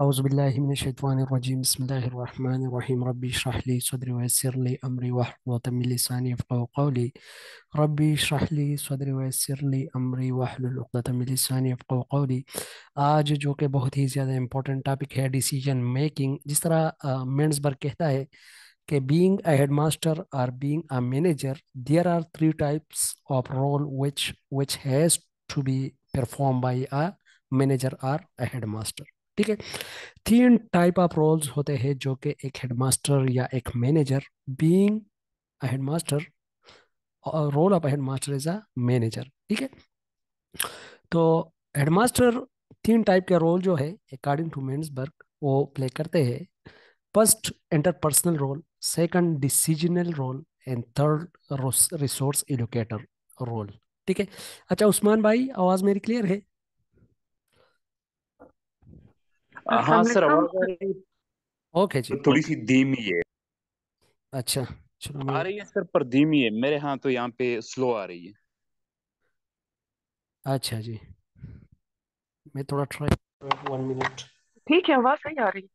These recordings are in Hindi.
أعوذ بالله من الشيطان الرجيم بسم الله الرحمن الرحيم ربي اشرح لي صدري ويسر لي أمري واحلل عقدة من لساني يفقهوا قولي ربي اشرح لي صدري ويسر لي أمري واحلل عقدة من لساني يفقهوا قولي आज जो कि बहुत ही ज़्यादा इंपॉर्टेंट टॉपिक है डिसीजन मेकिंग जिस तरह मेंसबर्ग कहता है कि बीइंग अ हेडमास्टर और being a manager there are three types of role which which has to be perform by a manager और अ हेडमास्टर ठीक है तीन टाइप ऑफ रोल्स होते हैं जो कि एक हेडमास्टर या एक manager being a headmaster role of headmaster is a manager ठीक है तो हेडमास्टर तीन टाइप के रोल जो है अकॉर्डिंग टू मेन्सबर्ग वो प्ले करते हैं first interpersonal role second decisional role and third resource allocator role ठीक है अच्छा उस्मान भाई आवाज़ मेरी क्लियर है हाँ सर आवाज आ रही है ओके जी तो थोड़ी सी धीमी है अच्छा चलो आ रही है सर पर धीमी है मेरे हाँ तो यहाँ पे स्लो आ रही है अच्छा जी मैं थोड़ा ट्राई वन मिनट ठीक है आवाज सही आ रही है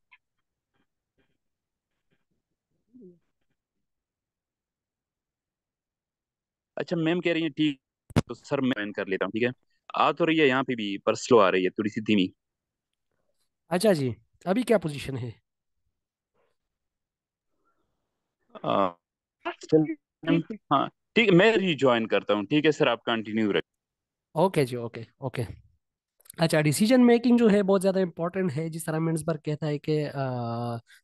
अच्छा मैम कह रही है ठीक तो सर मैं कर लेता हूँ ठीक है आ तो रही है यहाँ पे भी पर स्लो आ रही है थोड़ी सी धीमी अच्छा जी अभी क्या पोजीशन है ठीक हाँ ठीक मैं रिज्वाइन करता हूँ ठीक है सर आप कंटिन्यू रखें ओके जी ओके ओके अच्छा डिसीजन मेकिंग जो है बहुत ज़्यादा इंपॉर्टेंट है जिस तरह मिन्सबर्ग कहता है कि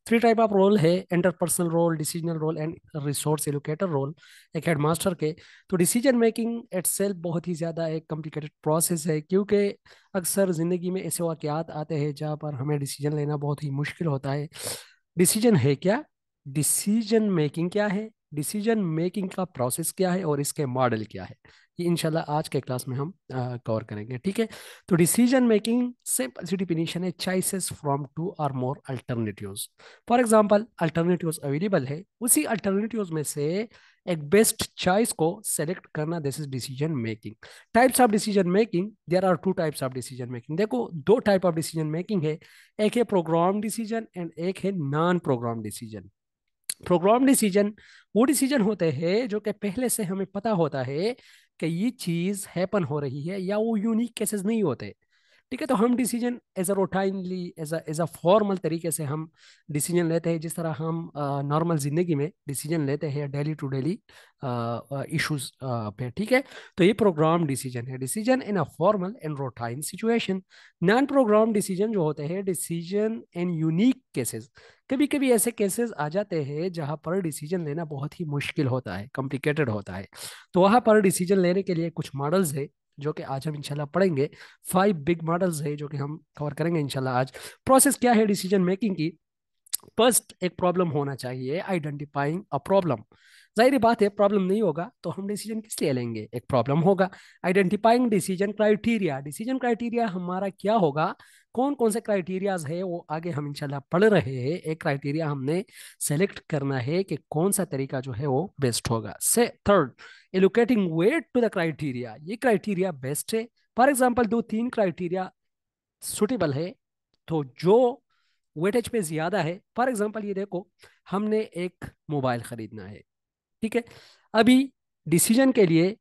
थ्री टाइप ऑफ रोल है interpersonal role decisional role and resource allocator role एक हेडमास्टर के तो डिसीजन मेकिंग एट बहुत ही ज़्यादा एक कॉम्प्लिकेटेड प्रोसेस है क्योंकि अक्सर ज़िंदगी में ऐसे वाक़ात आते हैं जहाँ पर हमें डिसीजन लेना बहुत ही मुश्किल होता है डिसीजन है क्या डिसीजन मेकिंग क्या है डिसीजन मेकिंग का प्रोसेस क्या है और इसके मॉडल क्या है ये इनशाला आज के क्लास में हम कवर करेंगे ठीक है तो डिसीजन मेकिंग सेम डिफिनीशन है चॉइसेस फ्रॉम टू और more alternative for example alternative available है उसी अल्टरनेटिव में से एक बेस्ट चॉइस को सेलेक्ट करना this is decision making types of decision making there are two types of decision making देखो दो टाइप ऑफ डिसीजन मेकिंग है एक है प्रोग्राम डिसीजन एंड एक है non program decision program decision वो डिसीजन होते हैं जो कि पहले से हमें पता होता है कि ये चीज़ हैपन हो रही है या वो यूनिक केसेस नहीं होते ठीक है तो हम decision as a routinely as as a formal तरीके से हम डिसीजन लेते हैं जिस तरह हम नॉर्मल ज़िंदगी में डिसीजन लेते हैं डेली टू डेली इश्यूज पे ठीक है तो ये प्रोग्राम डिसीजन है decision in a formal and routine situation non program decision जो होते हैं डिसीजन इन यूनिक केसेस कभी कभी ऐसे केसेस आ जाते हैं जहाँ पर डिसीजन लेना बहुत ही मुश्किल होता है कॉम्प्लिकेटेड होता है तो वहाँ पर डिसीजन लेने के लिए कुछ मॉडल्स है जो कि आज हम इंशाल्लाह पढ़ेंगे फाइव बिग मॉडल्स है जो कि हम कवर करेंगे इंशाल्लाह आज प्रोसेस क्या है डिसीजन मेकिंग की फर्स्ट एक प्रॉब्लम होना चाहिए आइडेंटिफाइंग अ प्रॉब्लम जाहिर बात है प्रॉब्लम नहीं होगा तो हम डिसीजन किस लिए लेंगे एक प्रॉब्लम होगा identifying decision criteria decision criteria हमारा क्या होगा कौन कौन से क्राइटेरियाज है वो आगे हम इंशाल्लाह पढ़ रहे हैं एक क्राइटेरिया हमने सेलेक्ट करना है कि कौन सा तरीका जो है वो बेस्ट होगा से third allocating weight to the criteria ये क्राइटेरिया बेस्ट है फॉर एग्जाम्पल दो तीन क्राइटेरिया सुटेबल है तो जो वेटेज पे ज़्यादा है फॉर एग्जाम्पल ये देखो हमने एक मोबाइल ख़रीदना है ठीक है अभी डिसीजन के लिए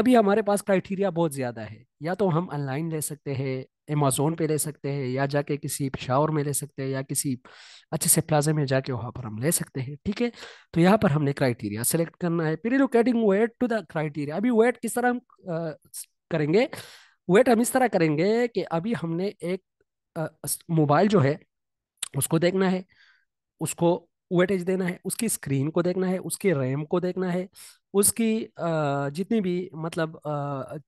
अभी हमारे पास क्राइटेरिया बहुत ज़्यादा है या तो हम ऑनलाइन ले सकते हैं अमेजोन पे ले सकते हैं या जाके किसी पिशावर में ले सकते हैं या किसी अच्छे से प्लाजे में जाके वहाँ पर हम ले सकते हैं ठीक है तो यहाँ पर हमने क्राइटेरिया सेलेक्ट करना है locating weight to the criteria अभी वेट किस तरह हम करेंगे वेट हम इस तरह करेंगे कि अभी हमने एक मोबाइल जो है उसको देखना है उसको वेटेज देना है उसकी स्क्रीन को देखना है उसकी रैम को देखना है उसकी जितनी भी मतलब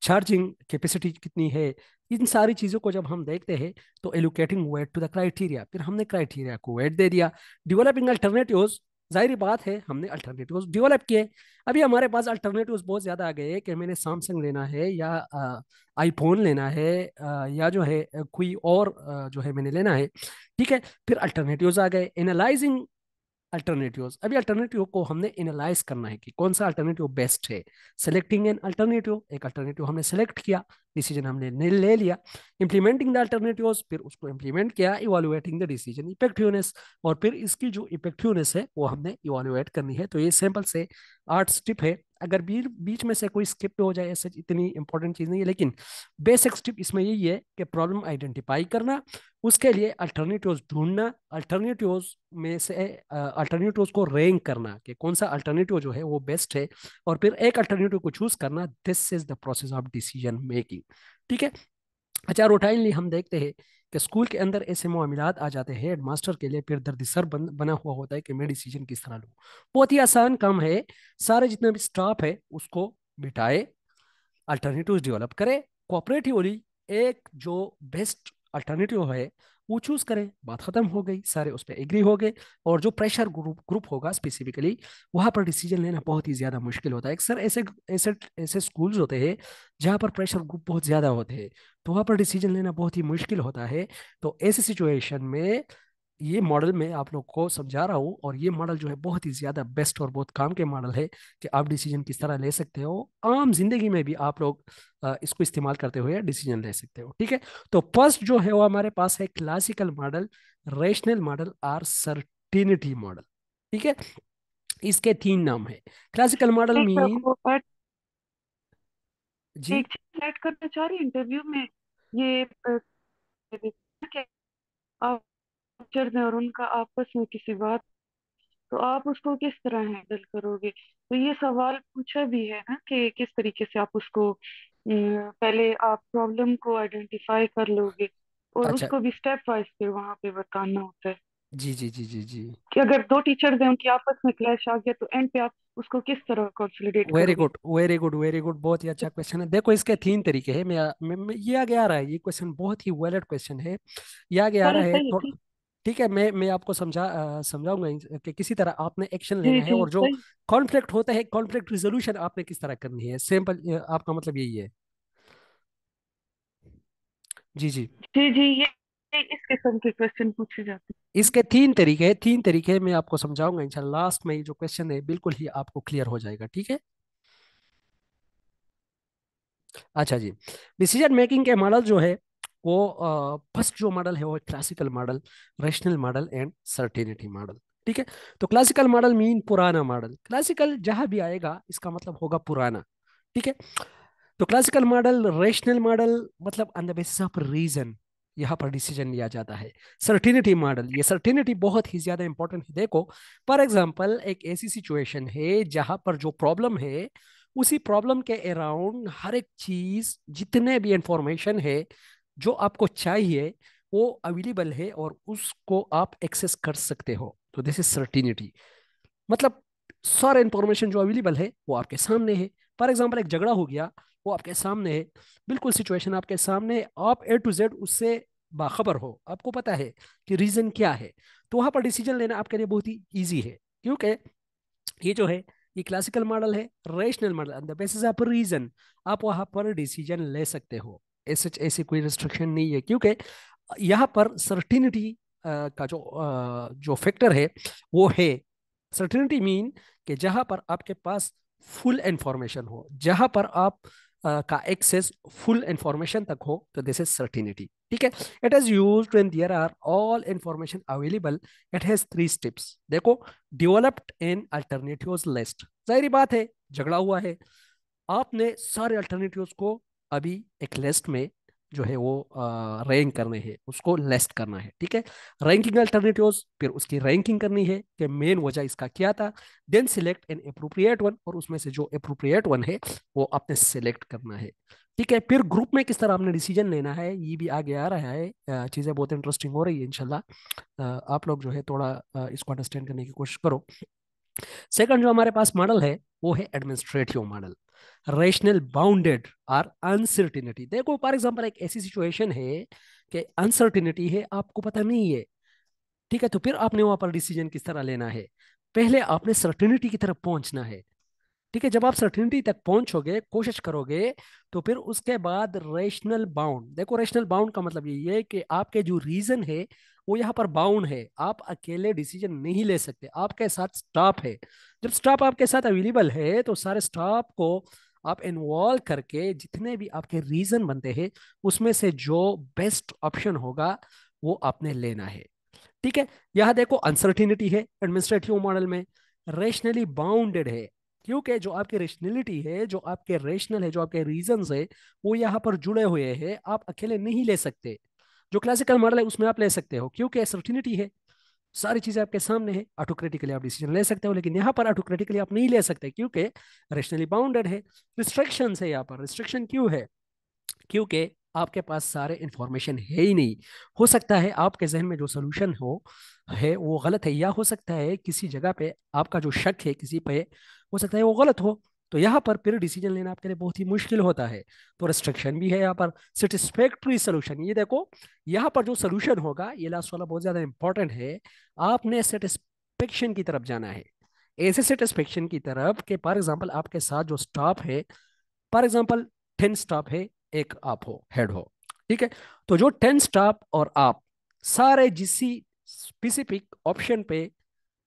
चार्जिंग कैपेसिटी कितनी है इन सारी चीज़ों को जब हम देखते हैं तो allocating weight to the criteria फिर हमने क्राइटेरिया को वेट दे दिया डेवलपिंग अल्टरनेटिव जाहिर बात है हमने अल्टरनेटिव डेवलप किए अभी हमारे पास अल्टरनेटिव बहुत ज़्यादा आ गए कि मैंने सैमसंग लेना है या आईफोन लेना है आ, या जो है कोई और आ, जो है मैंने लेना है ठीक है फिर अल्टरनेटिव आ गए एनालाइजिंग अल्टरनेटिव अभी अल्टरनेटिव को हमने एनालाइज करना है कि कौन सा अल्टरनेटिव बेस्ट है सेलेक्टिंग एन अल्टरनेटिव एक अल्टरनेटिव हमने सेलेक्ट किया डिसीजन हमने ले लिया इंप्लीमेंटिंग द अल्टरनेटिव फिर उसको इंप्लीमेंट किया इवालुएटिंग द डिसीजन इफेक्टिवनेस और फिर इसकी जो इफेक्टिवनेस है वो हमने इवालुएट करनी है तो ये सैंपल से आठ स्टिप है अगर बीच में से कोई स्किप हो जाए ऐसे इतनी इंपॉर्टेंट चीज़ नहीं है लेकिन बेसिक स्टिप इसमें यही है कि प्रॉब्लम आइडेंटिफाई करना उसके लिए अल्टरनेटिव्स ढूंढना अल्टरनेटिव्स में से अल्टरनेटिव्स को रैंक करना कि कौन सा अल्टरनेटिव जो है वो बेस्ट है और फिर एक अल्टरनेटिव को चूज करना this is the process of decision making ठीक है अच्छा रोटाइनली हम देखते हैं कि स्कूल के अंदर ऐसे मामलात आ जाते हैं हेडमास्टर के लिए फिर दर्द सर बन, बना हुआ होता है कि मैं डिसीजन किस तरह लूँ बहुत ही आसान काम है सारे जितना भी स्टाफ है उसको बिठाए अल्टरनेटिव डेवलप करे कोऑपरेटिवली एक जो बेस्ट अल्टरनेटिव है वो चूज करें बात खत्म हो गई सारे उस पर एग्री हो गए और जो प्रेशर ग्रुप ग्रुप होगा स्पेसिफिकली वहाँ पर डिसीजन लेना बहुत ही ज़्यादा मुश्किल होता है अक्सर ऐसे ऐसे ऐसे स्कूल्स होते हैं जहाँ पर प्रेशर ग्रुप बहुत ज़्यादा होते हैं तो वहाँ पर डिसीजन लेना बहुत ही मुश्किल होता है तो ऐसे सिचुएशन में ये मॉडल में आप लोग को समझा रहा हूँ और ये मॉडल जो है बहुत ही ज़्यादा बेस्ट और बहुत काम के मॉडल है कि आप डिसीजन किस तरह ले सकते हो आम जिंदगी में भी आप लोग इसको इस्तेमाल करते हुए डिसीजन ले सकते हो ठीक है तो फर्स्ट जो है वो हमारे पास है classical model rational model or certainty model ठीक है इसके तीन नाम है क्लासिकल मॉडल मीन जी करना चाह रही इंटरव्यू में ये नेचर में और उनका आपस में किसी बात तो आप उसको किस तरह हैंडल करोगे तो ये सवाल पूछा भी है ना कि किस तरीके से आप उसको पहले आप प्रॉब्लम को आइडेंटिफाई कर लोगे और अच्छा उसको भी स्टेप वाइज पे वहां पे बताना होता है जी जी जी जी जी कि अगर दो टीचर्स हैं उनकी आपस में क्लैश आ गया तो एंड पे आप उसको किस तरह कंसोलिडेट वेरी करोगे good very good very good बहुत ही अच्छा क्वेश्चन है देखो इसके तीन तरीके हैं मैं, मैं, मैं ये आगे आ रहा है ये क्वेश्चन बहुत ही वैलिड क्वेश्चन है ये आगे आ रहा है सही तो ठीक है मैं मैं आपको समझा समझाऊंगा कि किसी तरह आपने एक्शन लेना है और जो कॉन्फ्लिक्ट होता है कॉन्फ्लिक्ट रिजोल्यूशन आपने किस तरह करनी है सिंपल आपका मतलब यही है जी जी जी जी ये इस किस्म के क्वेश्चन पूछे जाते हैं इसके तीन तरीके तीन तरीके मैं आपको समझाऊंगा इंशाल्लाह लास्ट में जो क्वेश्चन है बिल्कुल ही आपको क्लियर हो जाएगा ठीक है अच्छा जी डिसीजन मेकिंग के मॉडल जो है वो फर्स्ट जो मॉडल है वो classical model rational model and certainty model ठीक है तो क्लासिकल मॉडल मीन पुराना मॉडल क्लासिकल जहां भी आएगा इसका मतलब होगा पुराना ठीक है तो क्लासिकल मॉडल रेशनल मॉडल मतलब on the basis of reason यहाँ पर डिसीजन लिया जाता है सर्टिनिटी मॉडल ये सर्टिनिटी बहुत ही ज्यादा इंपॉर्टेंट है देखो फॉर एग्जाम्पल एक ऐसी सिचुएशन है जहां पर जो प्रॉब्लम है उसी प्रॉब्लम के अराउंड हर एक चीज जितने भी इंफॉर्मेशन है जो आपको चाहिए वो अवेलेबल है और उसको आप एक्सेस कर सकते हो तो दिस इज सर्टिनिटी मतलब सारे इंफॉर्मेशन जो अवेलेबल है वो आपके सामने है फॉर एग्जाम्पल एक झगड़ा हो गया वो आपके सामने है बिल्कुल सिचुएशन आपके सामने आप ए टू जेड उससे बाखबर हो आपको पता है कि रीज़न क्या है तो वहां पर डिसीजन लेना आपके लिए बहुत ही ईजी है क्योंकि ये जो है ये क्लासिकल मॉडल है rational model the basis of reason आप वहाँ पर डिसीजन ले सकते हो ऐसे ऐसी कोई रिस्ट्रिक्शन नहीं है क्योंकि यहाँ पर सर्टिनिटी का जो आ, जो फैक्टर है वो है सर्टिनिटी मीन कि जहाँ पर आपके पास फुल इंफॉर्मेशन हो जहाँ पर आप Uh, का एक्सेस फुल इंफॉर्मेशन तक हो तो दिस इज सर्टिनिटी ठीक है it is use when there are all information available it has three steps देखो डेवलप्ड इन अल्टरनेटिव लिस्ट जाहिर बात है झगड़ा हुआ है आपने सारे अल्टरनेटिव को अभी एक लिस्ट में जो है वो रैंक करने हैं उसको लिस्ट करना है ठीक है रैंकिंग अल्टरनेटिव फिर उसकी रैंकिंग करनी है कि मेन वजह इसका क्या था then select an appropriate one और उसमें से जो अप्रोप्रिएट वन है वो आपने सेलेक्ट करना है ठीक है फिर ग्रुप में किस तरह आपने डिसीजन लेना है ये भी आगे आ रहा है चीज़ें बहुत इंटरेस्टिंग हो रही है इनशाला आप लोग जो है थोड़ा इसको अंडरस्टैंड करने की कोशिश करो सेकंड जो हमारे पास मॉडल है वो है administrative model rational bounded or uncertainty देखो फॉर एग्जाम्पल एक ऐसी सिचुएशन है कि अनसर्टिनिटी है आपको पता नहीं है ठीक है तो फिर आपने वहां पर डिसीजन किस तरह लेना है पहले आपने सर्टिनिटी की तरफ पहुंचना है ठीक है जब आप सर्टिनिटी तक पहुंचोगे कोशिश करोगे तो फिर उसके बाद रेशनल बाउंड देखो रेशनल बाउंड का मतलब यही है कि आपके जो रीजन है वो यहाँ पर बाउंड है आप अकेले डिसीजन नहीं ले सकते आपके साथ स्टाफ है जब स्टाफ आपके साथ अवेलेबल है तो सारे स्टाफ को आप इन्वॉल्व करके जितने भी आपके रीजन बनते हैं उसमें से जो बेस्ट ऑप्शन होगा वो आपने लेना है ठीक है यहाँ देखो अनसर्टिनिटी है एडमिनिस्ट्रेटिव मॉडल में रेशनली बाउंडेड है क्योंकि जो आपकी रेशनलिटी है जो आपके रेशनल है जो आपके रीजन है वो यहाँ पर जुड़े हुए हैं आप अकेले नहीं ले सकते जो क्लासिकल मॉडल है उसमें आप ले सकते हो क्योंकि सर्टिनिटी है सारी चीजें आपके सामने है ऑटोक्रेटिकली आप डिसीजन ले सकते हो लेकिन यहाँ पर ऑटोक्रेटिकली आप नहीं ले सकते क्योंकि रेशनली बाउंडेड है रिस्ट्रिक्शन है यहाँ पर रिस्ट्रिक्शन क्यों है क्योंकि आपके पास सारे इंफॉर्मेशन है ही नहीं हो सकता है आपके जहन में जो सोल्यूशन हो है वो गलत है या हो सकता है किसी जगह पे आपका जो शक है किसी पे हो सकता है वो गलत हो तो यहाँ पर फिर डिसीजन लेना आपके लिए बहुत ही मुश्किल होता है तो रिस्ट्रिक्शन भी है यहाँ पर सेटिस्फैक्ट्री सोल्यूशन ये देखो यहाँ पर जो सोल्यूशन होगा ये लास्ट वाला बहुत ज़्यादा इंपॉर्टेंट है आपने सेटिस्फेक्शन की तरफ जाना है ऐसे सेटिस्फेक्शन की तरफ के फॉर एग्जाम्पल आपके साथ जो स्टाफ है फॉर एग्जाम्पल टेन स्टाफ है एक आप हो हेड हो ठीक है तो जो टेन स्टाफ और आप सारे जिसी स्पेसिफिक ऑप्शन पे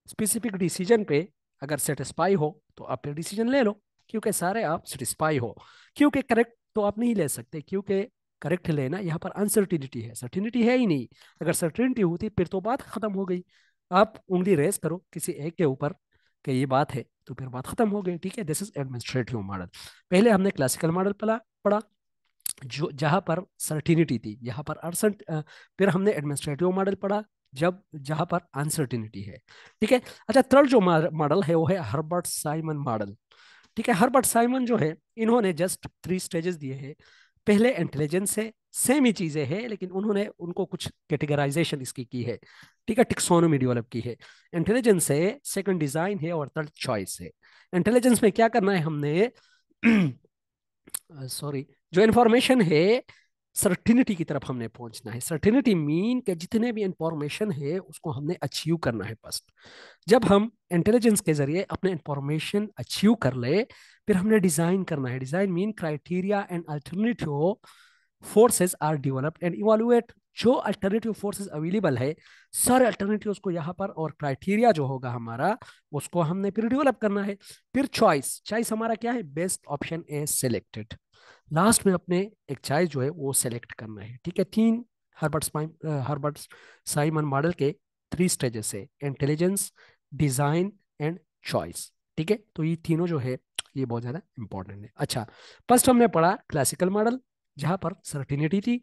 स्पेसिफिक डिसीजन पे अगर सेटिस्फाई हो तो आप फिर डिसीजन ले लो क्योंकि सारे आप सेटिस्फाई हो क्योंकि करेक्ट तो आप नहीं ले सकते क्योंकि करेक्ट लेना यहाँ पर अनसर्टिनिटी है सर्टिनिटी है ही नहीं अगर सर्टिनिटी होती फिर तो बात खत्म हो गई आप उंगली रेस करो किसी एक के ऊपर कि ये बात है तो फिर बात खत्म हो गई ठीक है दिस इज एडमिनिस्ट्रेटिव मॉडल पहले हमने क्लासिकल मॉडल पढ़ा पढ़ा जो जहाँ पर सर्टिनिटी थी यहाँ पर अर्सेंट फिर हमने एडमिनिस्ट्रेटिव मॉडल पढ़ा जब जहाँ पर अनसर्टिनिटी है ठीक है अच्छा थर्ड जो मॉडल है वो है हर्बर्ट साइमन मॉडल ठीक है हर्बर्ट साइमन जो है इन्होंने जस्ट थ्री स्टेजेस दिए हैं पहले इंटेलिजेंस है सेम ही चीजें हैं लेकिन उन्होंने उनको कुछ कैटेगराइजेशन इसकी की है ठीक है टिक्सोनोमी डेवलप की है इंटेलिजेंस है सेकंड डिजाइन है और थर्ड चॉइस है इंटेलिजेंस में क्या करना है हमने सॉरी जो इंफॉर्मेशन है सर्टिनिटी की तरफ हमने पहुंचना है सर्टिनिटी मीन के जितने भी इंफॉर्मेशन है उसको हमने अचीव करना है फर्स्ट जब हम इंटेलिजेंस के जरिए अपने इंफॉर्मेशन अचीव कर ले फिर हमने डिजाइन करना है design mean criteria and alternative forces are developed and evaluate जो अल्टरनेटिव फोर्सेस अवेलेबल है सारे अल्टरनेटिव को यहाँ पर और क्राइटेरिया जो होगा हमारा उसको हमने फिर डेवलप करना है फिर चॉइस चॉइस हमारा क्या है best option a selected last में अपने एक चॉइस जो है वो सेलेक्ट करना है ठीक है तीन हर्बर्ट हर्बर्ट साइमन मॉडल के थ्री स्टेजेस है इंटेलिजेंस डिजाइन एंड चॉइस ठीक है तो ये तीनों जो है ये बहुत ज़्यादा इंपॉर्टेंट है अच्छा फर्स्ट हमने पढ़ा क्लासिकल मॉडल जहां पर सर्टिनिटी थी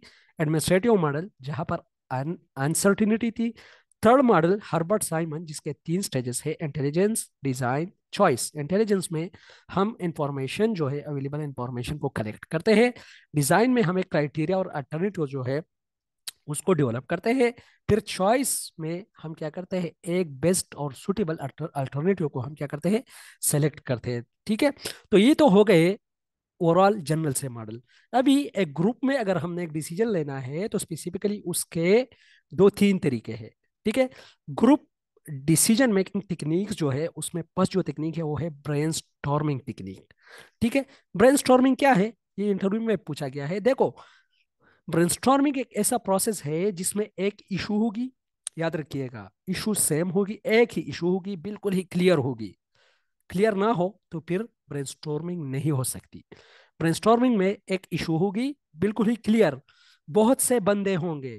एडमिनिस्ट्रेटिव मॉडल जहां पर अनसर्टिनिटी थी थर्ड मॉडल हर्बर्ट साइमन जिसके तीन स्टेजेस है इंटेलिजेंस डिजाइन चॉइस इंटेलिजेंस में हम इंफॉर्मेशन जो है अवेलेबल इंफॉर्मेशन को कलेक्ट करते हैं डिजाइन में हम एक क्राइटेरिया और अल्टरनेटिव जो है उसको डेवलप करते हैं फिर चॉइस में हम क्या करते हैं एक बेस्ट और सुटेबल अल्टरनेटिव को हम क्या करते हैं सेलेक्ट करते हैं ठीक है तो ये तो हो गए ओवरऑल जनरल से मॉडल अभी एक ग्रुप में अगर हमने एक डिसीजन लेना है तो स्पेसिफिकली उसके दो तीन तरीके हैं ठीक है ग्रुप डिसीजन मेकिंग टेक्निक जो है उसमें फर्स्ट जो टेक्निक है वो है ब्रेन स्टॉर्मिंग टेक्निक ठीक है ब्रेन स्टॉर्मिंग क्या है ये इंटरव्यू में पूछा गया है देखो ब्रेन स्टॉर्मिंग एक ऐसा प्रोसेस है जिसमें एक इशू होगी याद रखिएगा इशू सेम होगी एक ही इशू होगी बिल्कुल ही क्लियर होगी क्लियर ना हो तो फिर ब्रेन नहीं हो सकती ब्रेन में एक इशू होगी बिल्कुल ही क्लियर बहुत से बंदे होंगे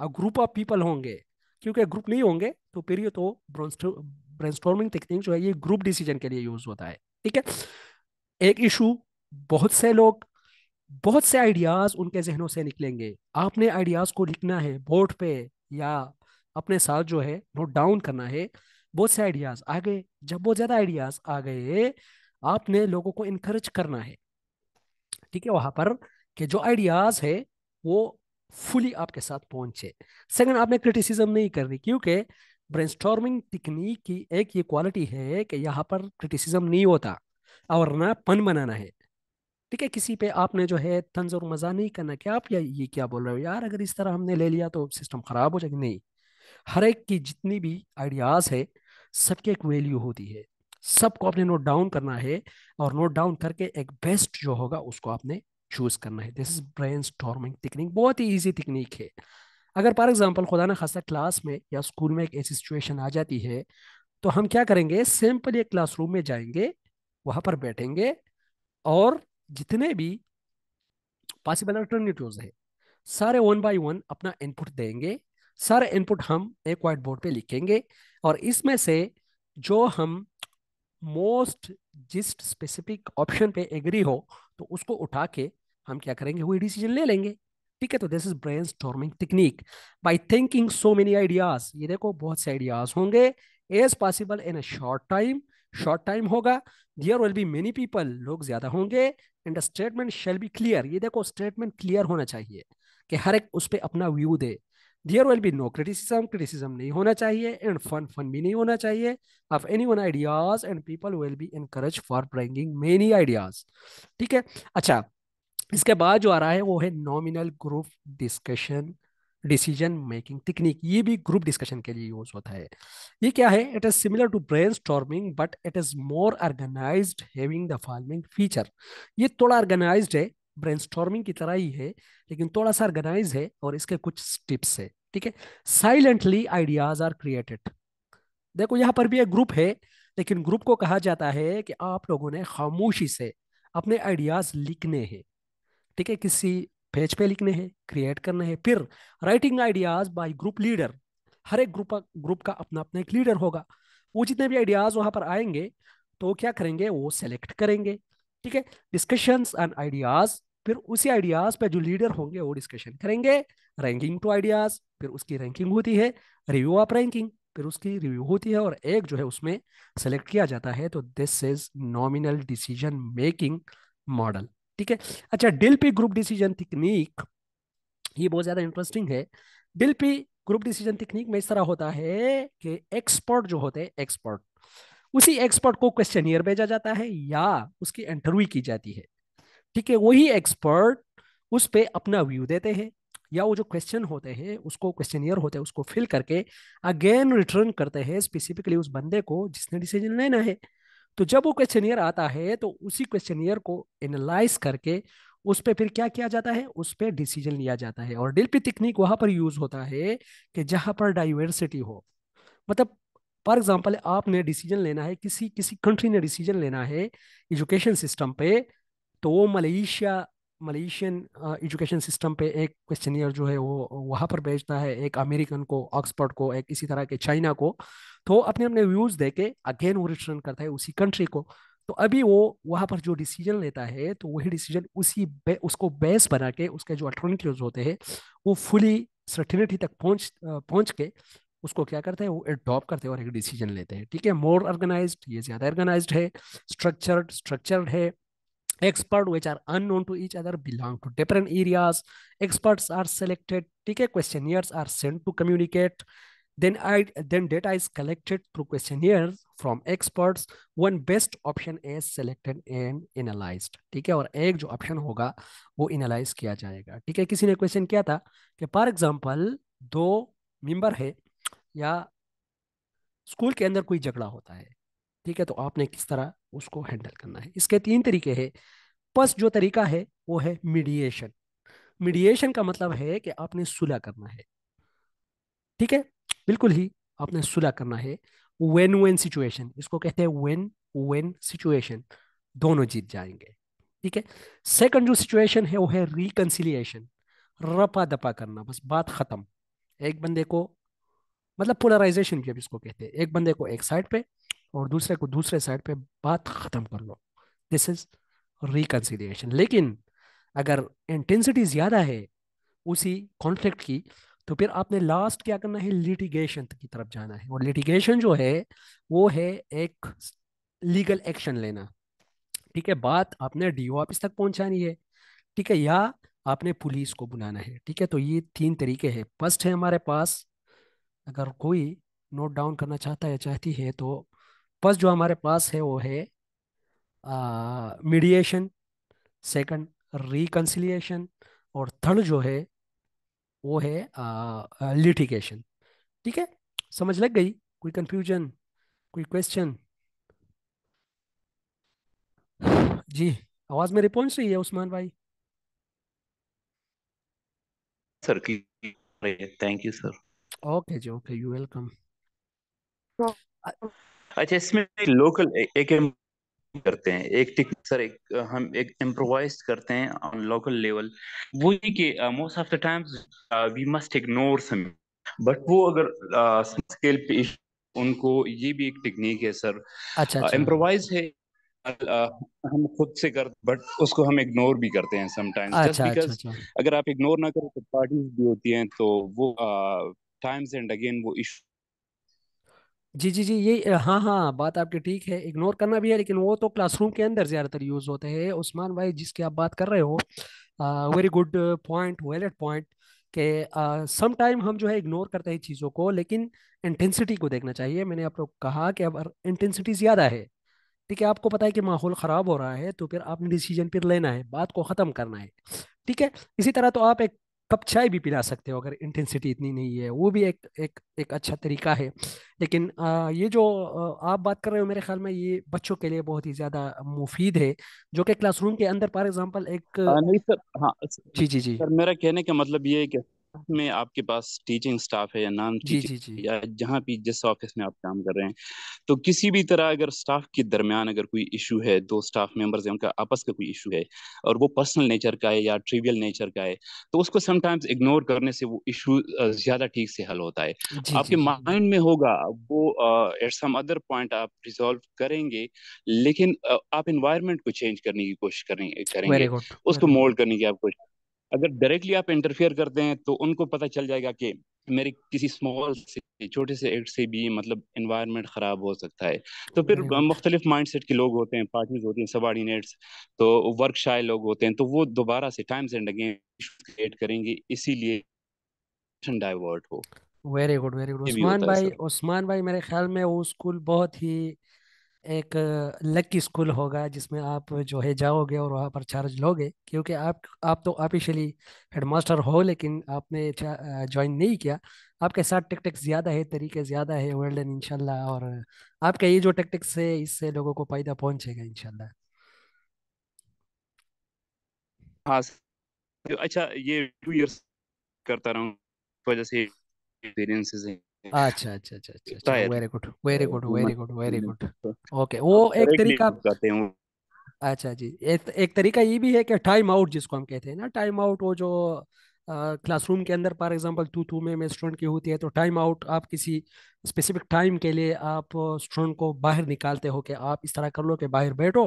और ग्रुप ऑफ पीपल होंगे क्योंकि ग्रुप नहीं होंगे तो फिर ये तो ब्रेनस्टॉर्मिंग टेक्निक जो है ये ग्रुप डिसीजन के लिए यूज होता है ठीक है एक इशू बहुत से लोग बहुत से आइडियाज उनके जहनों से निकलेंगे आपने आइडियाज को लिखना है बोर्ड पे या अपने साथ जो है नोट डाउन करना है बहुत से आइडियाज आ गए जब बहुत ज्यादा आइडियाज आ गए आपने लोगों को इनकरेज करना है ठीक है वहां पर कि जो आइडियाज है वो फुली आपके साथ पहुंचे सेकंड आपने क्रिटिसिज्म नहीं करनी क्योंकि ब्रेन स्टॉर्मिंग टेक्निक की एक ये क्वालिटी है कि यहाँ पर क्रिटिसिज्म नहीं होता और ना पन बनाना है ठीक है किसी पे आपने जो है तंज और मजा नहीं करना कि आप ये क्या बोल रहे हो यार अगर इस तरह हमने ले लिया तो सिस्टम खराब हो जाएगी नहीं हर एक की जितनी भी आइडियाज है सबकी एक वैल्यू होती है सबको आपने नोट डाउन करना है और नोट डाउन करके एक बेस्ट जो होगा उसको आपने चूज करना है this is brainstorming technique बहुत ही ईजी टेक्निक है अगर फॉर एग्जाम्पल खुदा ना खासा क्लास में या स्कूल में एक ऐसी सिचुएशन आ जाती है तो हम क्या करेंगे सिंपल एक क्लासरूम में जाएंगे वहां पर बैठेंगे और जितने भी पॉसिबल अल्टरनेटिव्स है सारे वन बाय वन अपना इनपुट देंगे सारे इनपुट हम एक वाइट बोर्ड पे लिखेंगे और इसमें से जो हम मोस्ट जिस्ट स्पेसिफिक ऑप्शन पे एग्री हो तो उसको उठा के हम क्या करेंगे वही डिसीजन ले लेंगे ठीक है तो this is brainstorming technique by thinking so many ideas ये देखो बहुत से आइडियाज होंगे as possible in a short time short time होगा there will be many people लोग ज्यादा होंगे and statement shall be clear ये देखो स्टेटमेंट क्लियर होना चाहिए कि हर एक उस पर अपना व्यू दे there will be no criticism criticism नहीं होना चाहिए एंड फन फन भी नहीं होना चाहिए of any one ideas and people will be encourage for bringing many ideas ठीक है अच्छा इसके बाद जो आ रहा है वो है nominal group discussion decision making technique ये भी ग्रुप डिस्कशन के लिए यूज होता है ये क्या है it is similar to brainstorming but it is more organize having the following feature ये थोड़ा ऑर्गेनाइज है ब्रेन स्टॉर्मिंग की तरह ही है लेकिन थोड़ा सा ऑर्गेनाइज है और इसके कुछ टिप्स है ठीक है साइलेंटली आइडियाज आर क्रिएटेड देखो यहाँ पर भी एक ग्रुप है लेकिन ग्रुप को कहा जाता है कि आप लोगों ने खामोशी से अपने आइडियाज लिखने हैं ठीक है किसी पेज पे लिखने हैं क्रिएट करने हैं फिर writing ideas by group leader हर एक ग्रुप ग्रुप का अपना अपना एक लीडर होगा वो जितने भी आइडियाज वहां पर आएंगे तो क्या करेंगे वो सेलेक्ट करेंगे ठीक है डिस्कशंस एंड आइडियाज फिर उसी आइडियाज पे जो लीडर होंगे वो डिस्कशन करेंगे रैंकिंग टू आइडियाज फिर उसकी रैंकिंग होती है रिव्यू ऑफ रैंकिंग फिर उसकी रिव्यू होती है और एक जो है उसमें सेलेक्ट किया जाता है तो this is nominal decision making model ठीक है अच्छा डिलपी ग्रुप डिसीजन तकनीक ये बहुत ज़्यादा इंटरेस्टिंग है डिलपी ग्रुप डिसीजन तकनीक में इस तरह होता है कि एक्सपर्ट जो होते हैं एक्सपर्ट उसी एक्सपर्ट को क्वेश्चन ईयर भेजा जाता है या उसकी इंटरव्यू की जाती है ठीक है वही एक्सपर्ट उस पर अपना व्यू देते हैं या वो जो क्वेश्चन होते हैं उसको क्वेश्चन ईयर होते हैं उसको फिल करके अगेन रिटर्न करते हैं स्पेसिफिकली उस बंदे को जिसने डिसीजन लेना है तो जब वो क्वेश्चन ईयर आता है तो उसी क्वेश्चन ईयर को एनालाइज करके उस पर फिर क्या किया जाता है उस पर डिसीजन लिया जाता है और डिल्पी तकनीक वहां पर यूज होता है कि जहां पर डाइवर्सिटी हो मतलब फॉर एग्जाम्पल आपने डिसीजन लेना है किसी किसी कंट्री ने डिसीजन लेना है एजुकेशन सिस्टम पे तो वो मलेशिया मलेशियन एजुकेशन सिस्टम पे एक क्वेश्चन जो है वो वहाँ पर भेजता है एक अमेरिकन को ऑक्सफर्ड को एक इसी तरह के चाइना को तो अपने अपने व्यूज़ दे के अगेन वो रिटर्न करता है उसी कंट्री को तो अभी वो वहाँ पर जो डिसीजन लेता है तो वही डिसीजन उसी बे, उसको बेस बना के उसके जो अल्टरनेटिव होते हैं वो फुली सर्टिनिटी तक पहुँच पहुँच के उसको क्या करते हैं वो एडॉप्ट करते हैं और एक डिसीजन लेते हैं ठीक है मोर ऑर्गेनाइज ये ज़्यादा ऑर्गेनाइज है स्ट्रक्चर्ड स्ट्रक्चर्ड है expert which are unknown to each other belong to different areas experts are selected ठीक है question are sent to communicate then I then data is collected through questionnaires from experts one best option is selected and analyzed theek hai aur ek jo option hoga wo analyze kiya jayega theek hai kisi ne question kiya tha ki for example do member hai या स्कूल के अंदर कोई झगड़ा होता है ठीक है तो आपने किस तरह उसको हैंडल करना है इसके तीन तरीके हैं फर्स्ट जो तरीका है वो है मीडिएशन मीडिएशन का मतलब है कि आपने सुलह करना है ठीक है बिल्कुल ही आपने सुलह करना है वेन वेन सिचुएशन इसको कहते हैं वेन वेन सिचुएशन दोनों जीत जाएंगे ठीक है सेकंड जो सिचुएशन है वो है रिकनसिलियेशन रपा दपा करना बस बात खत्म एक बंदे को मतलब पोलराइजेशन भी अब इसको कहते हैं एक बंदे को एक साइड पे और दूसरे को दूसरे साइड पे बात खत्म कर लो दिस इज रिकन्सिलियेशन लेकिन अगर इंटेंसिटी ज़्यादा है उसी कॉन्फ्लिक्ट की तो फिर आपने लास्ट क्या करना है लिटिगेशन की तरफ जाना है और लिटिगेशन जो है वो है एक लीगल एक्शन लेना ठीक है बात आपने डी ओ ऑफिस तक पहुंचानी है ठीक है या आपने पुलिस को बुलाना है ठीक है तो ये तीन तरीके हैं फर्स्ट है हमारे पास अगर कोई नोट डाउन करना चाहता है चाहती है तो फर्स्ट जो हमारे पास है वो है मीडिएशन सेकंड रिकन्सिलिएशन और थर्ड जो है वो है लिटिगेशन ठीक है समझ लग गई कोई कंफ्यूजन कोई क्वेश्चन जी आवाज मेरी पहुंच रही है उस्मान भाई sir thank you sir okay जी ओके यू वेलकम अच्छा इसमें एक लोकल एक करते हैं एक टिक सर एक हम एक इम्प्रोवाइज करते हैं ऑन लोकल लेवल वो ये कि most of the times we must ignore some but वो अगर स्केल uh, पे उनको ये भी एक टेक्निक है सर अच्छा इम्प्रोवाइज uh, अच्छा। है uh, हम खुद से कर बट उसको हम इग्नोर भी करते हैं समटाइम्स जस्ट बिकॉज अगर आप इग्नोर ना करो तो पार्टीज भी होती हैं तो वो टाइम्स एंड अगेन वो issue जी जी जी ये हाँ हाँ बात आपकी ठीक है इग्नोर करना भी है लेकिन वो तो क्लासरूम के अंदर ज़्यादातर यूज़ होते हैं उस्मान भाई जिसकी आप बात कर रहे हो very good point valid point के सम uh, टाइम हम जो है इग्नोर करते हैं चीज़ों को लेकिन इंटेंसिटी को देखना चाहिए मैंने आप लोग कहा कि अब इंटेंसिटी ज़्यादा है ठीक है आपको पता है कि माहौल ख़राब हो रहा है तो फिर आपने डिसीजन फिर लेना है बात को ख़त्म करना है ठीक है इसी तरह तो आप एक कप चाय भी पिला सकते हो अगर इंटेंसिटी इतनी नहीं है वो भी एक एक एक अच्छा तरीका है लेकिन आ, ये जो आप बात कर रहे हो मेरे ख्याल में ये बच्चों के लिए बहुत ही ज़्यादा मुफीद है जो कि क्लासरूम के अंदर फॉर एग्जांपल एक आ, नहीं सर हाँ जी जी जी सर मेरा कहने का मतलब ये है कि में आपके पास टीचिंग स्टाफ है या नॉन टीचिंग या जहाँ भी जिस ऑफिस में आप काम कर रहे हैं तो किसी भी तरह अगर स्टाफ के दरमियान अगर कोई इशू है दो स्टाफ मेंबर्स हैं उनका आपस का कोई इशू है और वो पर्सनल नेचर का है या ट्रिवियल नेचर का है तो उसको समटाइम्स इग्नोर करने से वो इशू ज्यादा ठीक से हल होता है जी, आपके माइंड में होगा वो एट सम अदर पॉइंट आप रिजोल्व करेंगे लेकिन आप इन्वायरमेंट को चेंज करने की कोशिश करेंगे उसको मोल्ड करने की आप कोशिश अगर डायरेक्टली आप इंटरफेयर करते हैं तो उनको पता चल जाएगा कि मेरे किसी स्मॉल से छोटे से एक्ट से भी मतलब इन्वायरमेंट ख़राब हो सकता है तो फिर मुख्तलिफ माइंड सेट के लोग होते हैं पार्टीज होती हैं सबॉर्डिनेट्स तो वर्क शाय लोग होते हैं तो वो दोबारा से टाइम एंड अगेन क्रिएट करेंगे इसीलिए डाइवर्ट हो very good very good Usman भाई उस्मान भाई मेरे ख्याल में वो स्कूल बहुत ही एक लकी स्कूल होगा जिसमें आप जो है जाओगे और वहाँ पर चार्ज लोगे क्योंकि आप आप तो ऑफिशियली हेडमास्टर हो लेकिन आपने ज्वाइन नहीं किया आपके साथ टेक्टिक्स ज़्यादा है तरीके ज़्यादा है वर्ल्ड इन इनशाला और आपके ये जो टेक्टिक्स है इससे लोगों को फ़ायदा पहुँचेगा इनशाला हाँ अच्छा ये टू इयर्स करता रहा हूँ वजह से एक्सपीरियंसेस हैं अच्छा अच्छा अच्छा अच्छा very good very good very good very good okay वो एक तरीका अच्छा जी एक एक तरीका ये भी है कि टाइम आउट जिसको हम कहते हैं ना टाइम आउट वो जो क्लासरूम के अंदर फॉर एग्जांपल टू टू में स्टूडेंट की होती है तो टाइम आउट आप किसी स्पेसिफिक टाइम के लिए आप स्टूडेंट को बाहर निकालते हो कि आप इस तरह कर लो कि बाहर बैठो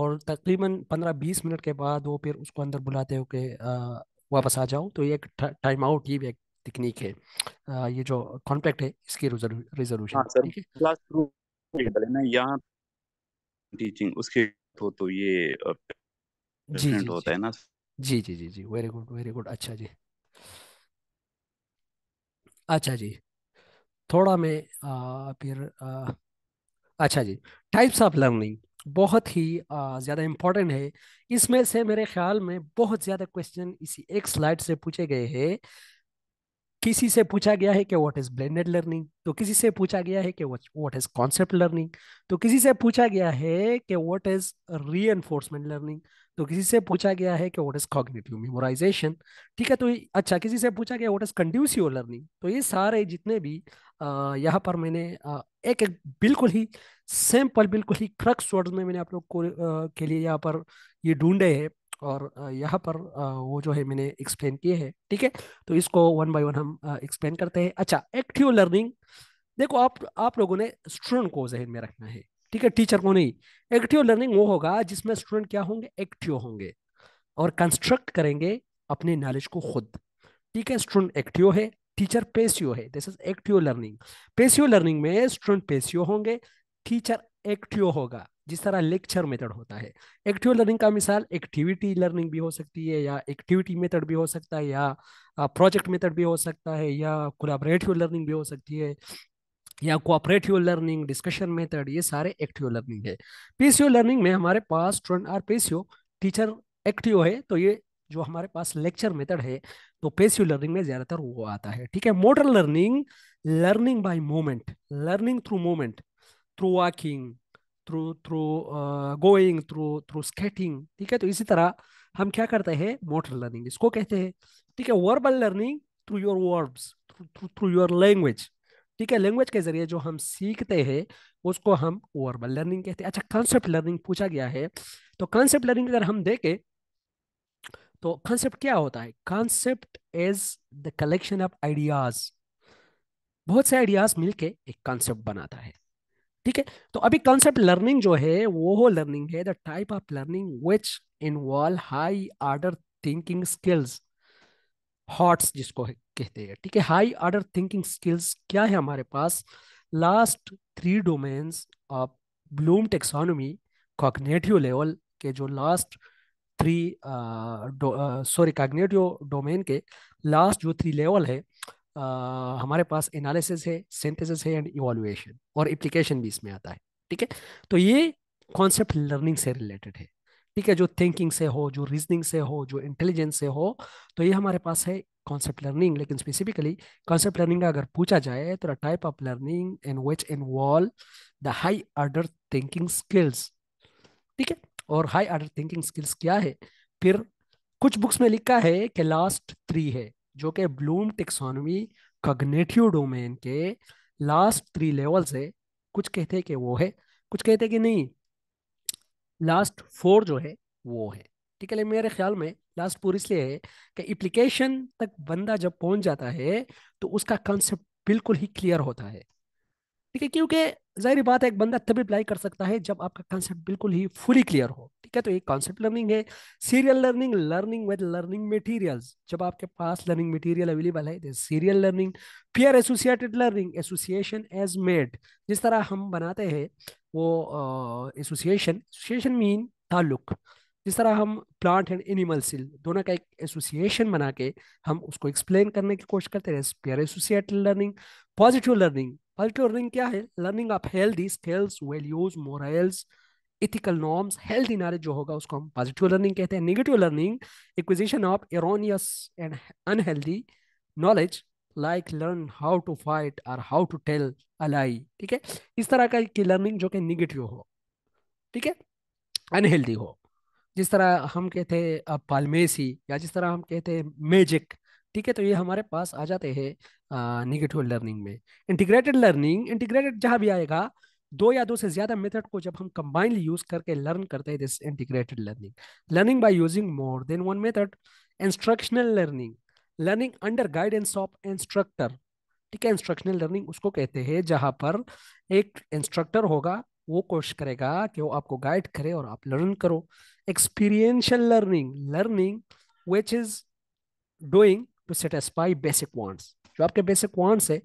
और तकरीबन पंद्रह बीस मिनट के बाद वो फिर उसको अंदर बुलाते हो कि वापस आ जाओ तो ये एक टाइम आउट ये भी एक तकनीक है ये जो कॉन्ट्रैक्ट है इसकी हाँ, रिजोल्यूशन ठीक है क्लास ना यहाँ टीचिंग उसके तो तो ये जी जी होता है ना जी जी जी जी वेरी गुड वेरी गुड अच्छा जी अच्छा जी थोड़ा मैं फिर आ, अच्छा जी टाइप्स ऑफ लर्निंग बहुत ही ज़्यादा इम्पोर्टेंट है इसमें से मेरे ख्याल में बहुत ज़्यादा क्वेश्चन इसी एक स्लाइड से पूछे गए हैं किसी से पूछा गया है कि व्हाट इज ब्लेंडेड लर्निंग तो किसी से पूछा गया है कि व्हाट इज कॉन्सेप्ट लर्निंग तो किसी से पूछा गया है कि what is reinforcement learning तो किसी से पूछा गया है कि व्हाट इज कॉग्निटिव मेमोराइजेशन ठीक है तो अच्छा किसी से पूछा गया व्हाट इज कंड्यूसिव लर्निंग तो ये सारे जितने भी यहाँ पर मैंने एक एक बिल्कुल ही सिंपल बिल्कुल ही क्रक्स वर्ड में मैंने आप लोग को आ, के लिए यहाँ पर ये ढूंढे हैं और यहाँ पर वो जो है मैंने एक्सप्लेन किए हैं ठीक है तो इसको वन बाय वन हम एक्सप्लेन करते हैं अच्छा एक्टिव लर्निंग देखो आप आप लोगों ने स्टूडेंट को जहन में रखना है ठीक है टीचर को नहीं एक्टिव लर्निंग वो होगा जिसमें स्टूडेंट क्या होंगे एक्टिव होंगे और कंस्ट्रक्ट करेंगे अपने नॉलेज को खुद ठीक है स्टूडेंट एक्टिव है टीचर पेशियो है this is active learning passive learning में स्टूडेंट पेशियो होंगे टीचर एक्टिव होगा जिस तरह लेक्चर मेथड होता है एक्टिव लर्निंग का मिसाल एक्टिविटी लर्निंग भी हो सकती है या एक्टिविटी मेथड भी हो सकता है या प्रोजेक्ट मेथड भी हो सकता है या कोलाबरेटिव लर्निंग भी हो सकती है या कोऑपरेटिव लर्निंग डिस्कशन मेथड ये सारे एक्टिव लर्निंग है पीसीओ लर्निंग में हमारे पास स्टूडेंट और पीसीओ टीचर एक्टिव है तो ये जो हमारे पास लेक्चर मेथड है तो पेसिव लर्निंग में ज़्यादातर वो आता है ठीक है motor learning learning by moment learning through moment through walking through through going through through skating ठीक है तो इसी तरह हम क्या करते हैं मोटर लर्निंग इसको कहते हैं ठीक है verbal learning through your verbs through your language ठीक है लैंग्वेज के जरिए जो हम सीखते हैं उसको हम वर्बल लर्निंग कहते हैं अच्छा कॉन्सेप्ट लर्निंग पूछा गया है तो कॉन्सेप्ट लर्निंग अगर हम देखें तो कॉन्सेप्ट क्या होता है concept is the collection of ideas बहुत से आइडियाज मिलके एक कॉन्सेप्ट बनाता है ठीक है तो अभी कॉन्सेप्ट लर्निंग जो है वो हो लर्निंग है the type of learning which involve high order thinking skills HOTS जिसको है, कहते हैं ठीक है हाई आर्डर थिंकिंग स्किल्स क्या है हमारे पास last three domains of Bloom taxonomy cognitive level के जो last three sorry cognitive domain के लास्ट जो थ्री लेवल है हमारे पास एनालिसिस है सिंथेसिस है एंड इवॉल्यूएशन और एप्लीकेशन भी इसमें आता है ठीक है तो ये कॉन्सेप्ट लर्निंग से रिलेटेड है ठीक है जो थिंकिंग से हो जो रीजनिंग से हो जो इंटेलिजेंस से हो तो ये हमारे पास है कॉन्सेप्ट लर्निंग लेकिन स्पेसिफिकली कॉन्सेप्ट लर्निंग का अगर पूछा जाए तो type of learning in which involve the high order thinking skills ठीक है और हाई आर्डर थिंकिंग स्किल्स क्या है फिर कुछ बुक्स में लिखा है कि लास्ट थ्री है जो कि ब्लूम टेक्सोनमी कग्नेटिव डोमेन के लास्ट थ्री लेवल से कुछ कहते हैं कि वो है कुछ कहते हैं कि नहीं लास्ट फोर जो है वो है ठीक है मेरे ख्याल में लास्ट फोर इसलिए है कि एप्लीकेशन तक बंदा जब पहुंच जाता है तो उसका कंसेप्ट बिल्कुल ही क्लियर होता है ठीक है क्योंकि जाहिर बात है एक बंदा तभी अप्लाई कर सकता है जब आपका कॉन्सेप्ट बिल्कुल ही फुली क्लियर हो ठीक है तो एक कॉन्सेप्ट लर्निंग है serial learning learning with learning materials जब आपके पास लर्निंग मटेरियल अवेलेबल है serial learning pair associated learning association as made जिस तरह हम बनाते हैं वो एसोसिएशन एसोसिएशन मीन ताल्लुक जिस तरह हम प्लांट एंड एनिमल सेल दोनों का एक एसोसिएशन बना के हम उसको एक्सप्लेन करने की कोशिश करते रहे pair associated learning positive learning positive क्या है learning of health skills values morals ethical norms healthy knowledge जो होगा उसको हम पॉजिटिव लर्निंग कहते हैं negative learning acquisition of erroneous and unhealthy knowledge like learn how to fight और हाउ टू टेल अलाई ठीक है इस तरह का की लर्निंग जो कि निगेटिव हो ठीक है अनहेल्दी हो जिस तरह हम कहते हैं पालमेसी या जिस तरह हम कहते हैं मैजिक ठीक है तो ये हमारे पास आ जाते हैं निगेटिव लर्निंग में इंटीग्रेटेड लर्निंग इंटीग्रेटेड जहाँ भी आएगा दो या दो से ज्यादा मेथड को जब हम कंबाइनली यूज करके लर्न करते हैं this integrated learning learning by using more than one method instructional learning learning under guidance of instructor ठीक है इंस्ट्रक्शनल लर्निंग उसको कहते हैं जहाँ पर एक इंस्ट्रक्टर होगा वो कोशिश करेगा कि वो आपको गाइड करे और आप लर्न करो experiential learning learning which is doing to satisfy basic wants जो आपके बेसिक वांट्स है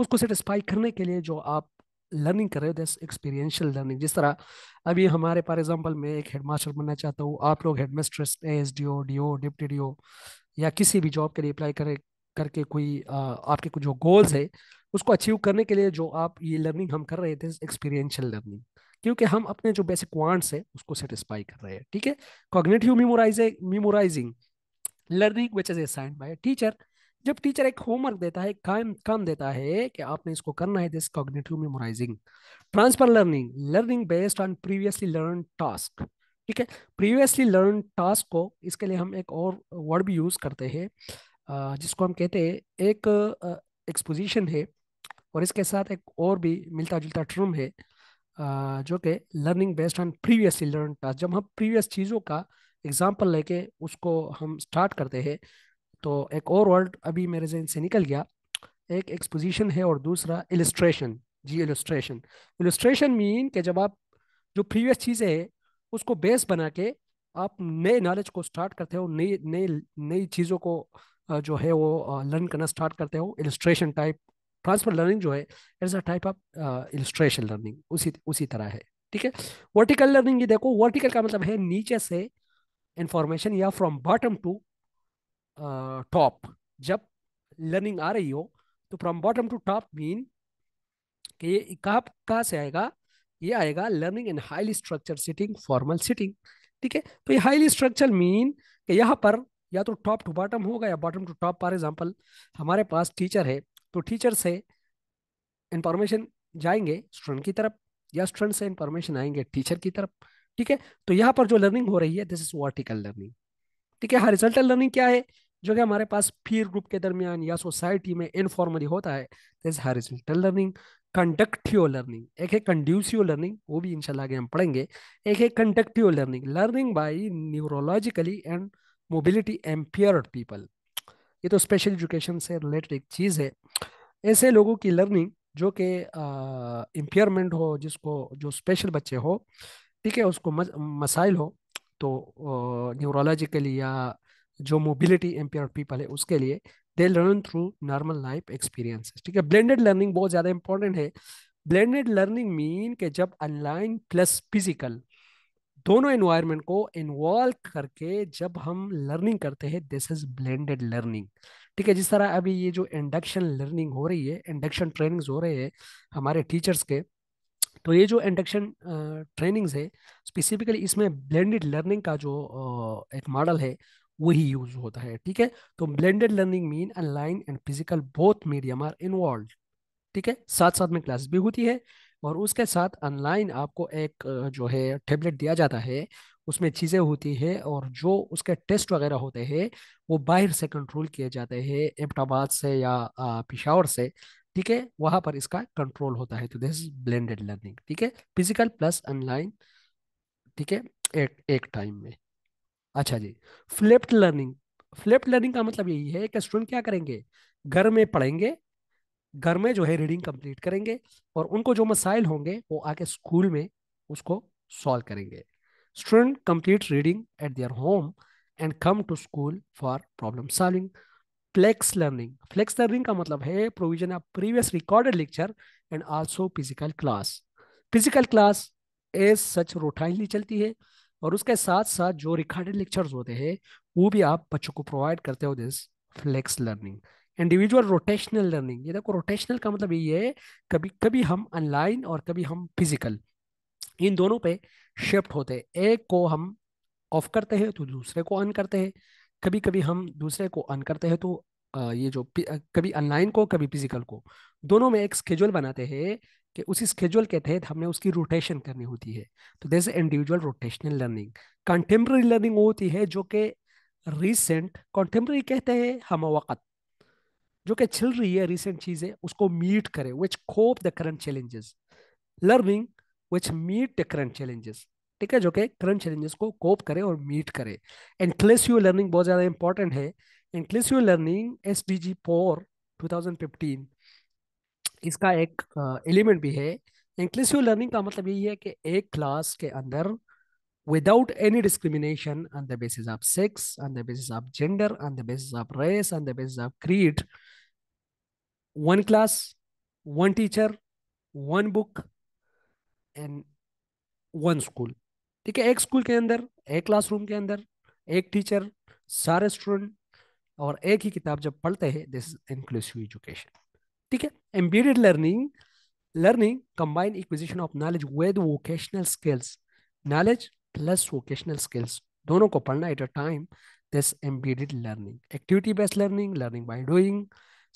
उसको सेटिस्फाई करने के लिए जो आप लर्निंग कर रहे हो दिस एक्सपीरियंशियल लर्निंग जिस तरह अभी हमारे फॉर एग्जांपल मैं एक हेड मास्टर बनना चाहता हूँ आप लोग head masters S D O D O deputy D O या किसी भी जॉब के लिए अप्लाई करें करके कोई आ, आपके कुछ जो गोल्स है उसको अचीव करने के लिए जो आप ये लर्निंग हम कर रहे थे एक्सपीरियंशियल लर्निंग क्योंकि हम अपने जो बेसिक वांट्स है उसको सेटिस्फाई कर रहे हैं ठीक है cognitive memorising learning which is assigned by teacher जब टीचर एक होमवर्क देता है काम काम देता है कि आपने इसको करना है this cognitive memorising transfer learning learning based on previously learn task ठीक है प्रीवियसली लर्न टास्क को इसके लिए हम एक और वर्ड भी यूज़ करते हैं जिसको हम कहते हैं एक एक्सपोजिशन है और इसके साथ एक और भी मिलता जुलता टर्म है जो कि learning based on previously learn task जब हम प्रीवियस चीज़ों का एग्जाम्पल लेके उसको हम स्टार्ट करते हैं तो एक और वर्ड अभी मेरे जहन से निकल गया एक एक्सपोजिशन है और दूसरा इलस्ट्रेशन जी इलस्ट्रेशन इलस्ट्रेशन मीन के जब आप जो प्रीवियस चीज़ें हैं उसको बेस बना के आप नए नॉलेज को स्टार्ट करते हो नई नई नई चीज़ों को जो है वो लर्न करना स्टार्ट करते हो इलस्ट्रेशन टाइप ट्रांसफर लर्निंग जो है it is a type of illustration learning उसी उसी तरह है ठीक है वर्टिकल लर्निंग ये देखो वर्टिकल का मतलब है नीचे से इंफॉर्मेशन या फ्रॉम बॉटम टू टॉप जब लर्निंग आ रही हो तो from bottom to top mean कि ये कहाँ कहाँ से आएगा ये आएगा learning in highly structure sitting formal sitting ठीक है तो ये हाईली स्ट्रक्चर मीन कि यहाँ पर या तो टॉप टू बॉटम होगा या bottom to top for example हमारे पास टीचर है तो टीचर से इंफॉर्मेशन जाएंगे स्टूडेंट की तरफ या स्टूडेंट से इंफॉर्मेशन आएंगे टीचर की तरफ ठीक है तो यहाँ पर जो लर्निंग हो रही है दिस इज वर्टिकल लर्निंग ठीक है हॉरिजॉन्टल लर्निंग क्या है जो कि हमारे पास पीर ग्रुप के दरमियान या सोसाइटी में इनफॉर्मली होता है this horizontal learning conductive learning एक है कंड्यूसिव लर्निंग वो भी इंशाल्लाह आगे हम पढ़ेंगे एक है conductive learning learning by neurologically and mobility impaired people ये तो स्पेशल एजुकेशन से रिलेटेड एक चीज़ है ऐसे लोगों की लर्निंग जो कि इम्पेयरमेंट हो जिसको जो स्पेशल बच्चे हो ठीक है उसको मसाइल हो तो न्यूरोलॉजिकली या जो मोबिलिटी एम्पेयर पीपल है उसके लिए they learn through normal life experiences ठीक है ब्लेंडेड लर्निंग बहुत ज़्यादा इंपॉर्टेंट है ब्लेंडेड लर्निंग मीन के जब ऑनलाइन प्लस फिजिकल दोनों एनवायरनमेंट को इन्वॉल्व करके जब हम लर्निंग करते हैं दिस इज ब्लेंडेड लर्निंग ठीक है जिस तरह अभी ये जो इंडक्शन लर्निंग हो रही है इंडक्शन ट्रेनिंग्स हो रहे हैं हमारे टीचर्स के तो ये जो इंडक्शन ट्रेनिंग्स है स्पेसिफिकली इसमें ब्लेंडेड लर्निंग का जो एक मॉडल है वही यूज होता है ठीक है तो blended learning mean online and physical both medium are involve ठीक है साथ साथ में क्लास भी होती है और उसके साथ ऑनलाइन आपको एक जो है टेबलेट दिया जाता है उसमें चीज़ें होती है और जो उसके टेस्ट वगैरह होते हैं वो बाहर से कंट्रोल किए जाते हैं इमटाबाद से या पिशावर से ठीक है वहां पर इसका कंट्रोल होता है तो दिस इज ब्लेंडेड लर्निंग ठीक है फिजिकल प्लस ऑनलाइन ठीक है एक एक टाइम में अच्छा जी फ्लिप्ड लर्निंग फ्लिप्ड लर्निंग का मतलब यही है कि स्टूडेंट क्या करेंगे घर में पढ़ेंगे घर में जो है रीडिंग कंप्लीट करेंगे और उनको जो मसाइल होंगे वो आके स्कूल में उसको सॉल्व करेंगे student complete reading at their home and come to school for problem solving flex learning flex learning का मतलब है provision of previous recorded lecture and also physical class physical class as such routinely चलती है और उसके साथ साथ जो रिकॉर्डेड लेक्चर्स होते हैं वो भी आप बच्चों को प्रोवाइड करते हो this flex learning individual rotational learning ये देखो रोटेशनल का मतलब यही है कभी कभी हम ऑनलाइन और कभी हम फिजिकल इन दोनों पे शिफ्ट होते हैं एक को हम ऑफ करते हैं तो दूसरे को ऑन करते हैं कभी कभी हम दूसरे को अन करते हैं तो ये जो कभी ऑनलाइन को कभी फिजिकल को दोनों में एक स्केड्यूल बनाते हैं कि उसी स्केड्यूल के तहत हमने उसकी रोटेशन करनी होती है तो this individual rotational learning contemporary learning वो होती है जो कि रिसेंट कंटेम्प्रेरी कहते हैं हम वक़्त जो कि चल रही है रिसेंट चीज़ें उसको मीट करें which cope the current challenges learning which meet the current challenges ठीक है जो कि करंट चैलेंजेस को कोप करे और मीट करे एंड क्लिस यू लर्निंग बहुत ज़्यादा इंपॉर्टेंट है and inclusive learning S D G four इसका एक एलिमेंट भी है इंक्लूसिव लर्निंग का मतलब यही है कि एक क्लास के अंदर without any discrimination on the basis of sex on the basis of gender on the basis of race on the basis of creed one class one teacher one book and one school ठीक है एक स्कूल के अंदर एक क्लासरूम के अंदर एक टीचर सारे स्टूडेंट और एक ही किताब जब पढ़ते हैं दिस इज इंक्लूसिव एजुकेशन ठीक है embedded learning learning combine acquisition of knowledge with vocational skills knowledge plus vocational skills दोनों को पढ़ना at a time this embedded learning activity based learning learning by doing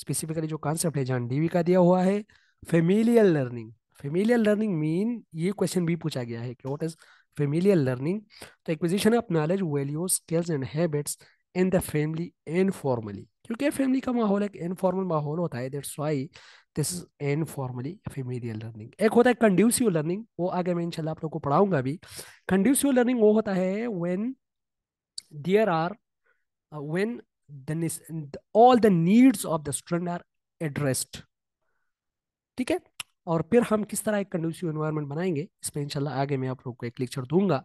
specifically जो कॉन्सेप्ट है जान डीवी का दिया हुआ है familial learning familial learning mean ये क्वेश्चन भी पूछा गया है कि what is familial learning the acquisition of knowledge values skills and habits in the family informally क्योंकि फैमिली का माहौल एक इनफॉर्मल माहौल होता है that's why this is informally familiar learning एक होता है कंड्यूसिव लर्निंग वो आगे मैं इनशाला आप लोग को पढ़ाऊंगा अभी कंड्यूसिव लर्निंग वो होता है when there are when all the needs of the student are addressed ठीक है और फिर हम किस तरह एक कंडूसिव एनवायरनमेंट बनाएंगे इस पर इंशाल्लाह आगे मैं आप लोग को एक लेक्चर दूंगा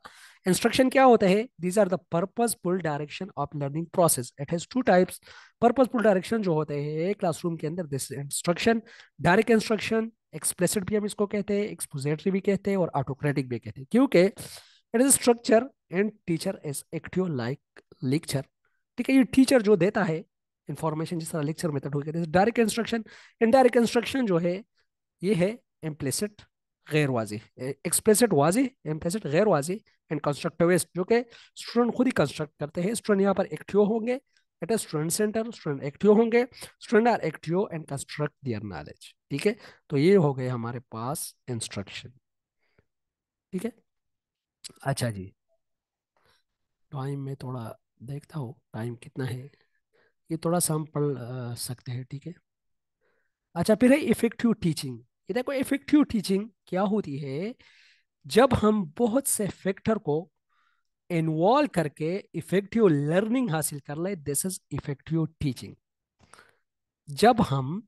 इंस्ट्रक्शन क्या होता है these are the purposeful direction of learning process it has two types purposeful direction जो होते हैं क्लासरूम के अंदर this instruction direct instruction explicit भी हम इसको कहते हैं एक्सपोजेटरी भी कहते हैं और ऑटोक्रेटिक भी कहते हैं क्योंकि it is structure and teacher is active like lecture ठीक है ये टीचर जो देता है इन्फॉर्मेशन जिस तरह लेक्चर मेथड हो गया डायरेक्ट इंस्ट्रक्शन इनडायरेक्ट इंस्ट्रक्शन जो है ये है एम्प्लेसिट गैर वाजी एक्सप्लेसिट वाजी एम्प्लेसिट गैर वाजी एंड कंस्ट्रक्टिविस्ट जो कि स्टूडेंट खुद ही कंस्ट्रक्ट करते हैं स्टूडेंट यहाँ पर एक्टिव होंगे at a student centre student active होंगे student are active and construct their knowledge ठीक है तो ये हो गए हमारे पास इंस्ट्रक्शन ठीक है अच्छा जी टाइम में थोड़ा देखता हूँ टाइम कितना है ये थोड़ा सा हम पढ़ सकते हैं ठीक है अच्छा फिर है इफेक्टिव टीचिंग देखो इफेक्टिव टीचिंग क्या होती है जब हम बहुत से फैक्टर को इन्वॉल्व करके इफेक्टिव लर्निंग हासिल कर ले दिस इज इफेक्टिव टीचिंग जब हम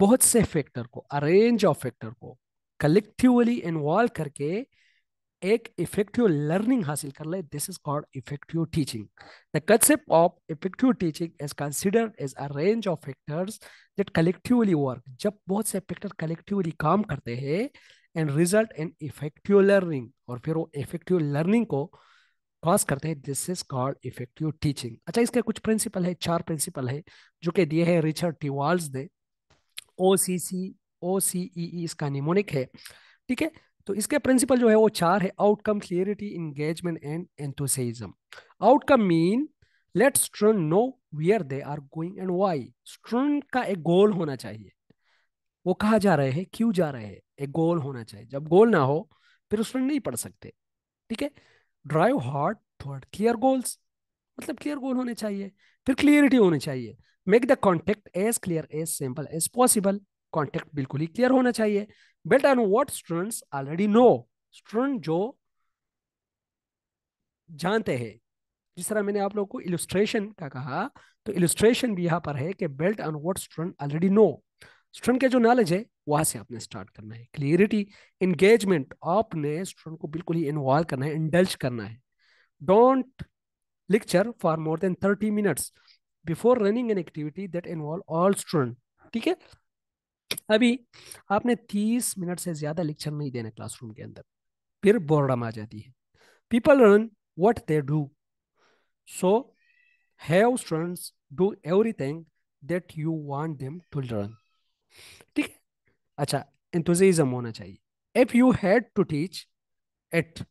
बहुत से फैक्टर को अरेंज ऑफ फैक्टर को कलेक्टिवली इन्वॉल्व करके एक इफेक्टिव लर्निंग हासिल कर ले this is called effective teaching the concept of effective teaching is considered as a range of factors that collectively work जब बहुत से फैक्टर कलेक्टिवली काम करते हैं and result in effective learning और फिर वो इफेक्टिव लर्निंग को कॉज करते हैं this is called effective teaching अच्छा इसके कुछ प्रिंसिपल है चार प्रिंसिपल है जो कि दिए हैं रिचर्ड टिवाल्स ने ओ सी सी ओ सी ई इसका निमोनिक है ठीक है तो इसके प्रिंसिपल जो है वो चार है outcome clarity engagement and enthusiasm outcome mean let student know where they are going and why student का एक गोल होना चाहिए वो कहा जा रहे हैं क्यों जा रहे हैं एक गोल होना चाहिए जब गोल ना हो फिर स्टूडेंट नहीं पढ़ सकते ठीक है drive hard toward clear goals मतलब क्लियर गोल होने चाहिए फिर क्लियरिटी होनी चाहिए make the contact as clear as simple as possible contact बिल्कुल ही क्लियर होना चाहिए build on what students already know student जो जानते हैं जिस तरह मैंने आप लोगों को इलस्ट्रेशन का कहा तो इलस्ट्रेशन भी यहाँ पर है कि build on what student already know student के जो नॉलेज है वहां से आपने स्टार्ट करना है क्लियरिटी इंगेजमेंट आपने स्टूडेंट को बिल्कुल ही इन्वॉल्व करना है इंडल्ज करना है don't lecture for more than thirty minutes before running an activity that involve all student ठीक है अभी आपने तीस मिनट से ज्यादा लेक्चर नहीं देना क्लासरूम के अंदर फिर बोर्डम आ जाती है people run what they do so have students do thing that you want them to learn ठीक है अच्छा इंतजिज्म होना चाहिए if you had to teach eight